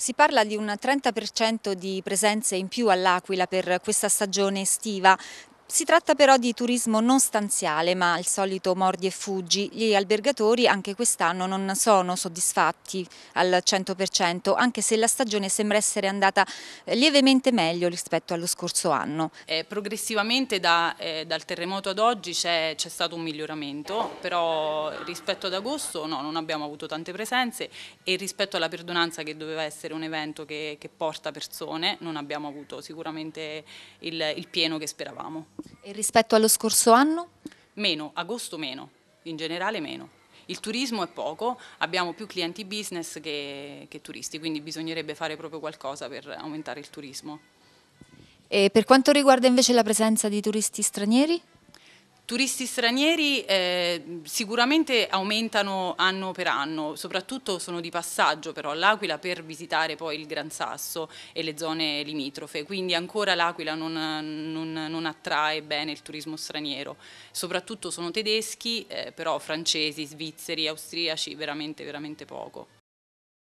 Si parla di un 30% di presenze in più all'Aquila per questa stagione estiva. Si tratta però di turismo non stanziale, ma al solito mordi e fuggi. Gli albergatori anche quest'anno non sono soddisfatti al 100%, anche se la stagione sembra essere andata eh, lievemente meglio rispetto allo scorso anno. Eh, progressivamente da, eh, dal terremoto ad oggi c'è stato un miglioramento, però rispetto ad agosto no, non abbiamo avuto tante presenze e rispetto alla perdonanza che doveva essere un evento che, che porta persone non abbiamo avuto sicuramente il, il pieno che speravamo. E rispetto allo scorso anno? Meno, agosto meno, in generale meno. Il turismo è poco, abbiamo più clienti business che, che turisti, quindi bisognerebbe fare proprio qualcosa per aumentare il turismo. E per quanto riguarda invece la presenza di turisti stranieri? Turisti stranieri eh, sicuramente aumentano anno per anno, soprattutto sono di passaggio però all'Aquila per visitare poi il Gran Sasso e le zone limitrofe, quindi ancora l'Aquila non, non, non, attrae bene il turismo straniero, soprattutto sono tedeschi, eh, però francesi, svizzeri, austriaci, veramente, veramente poco.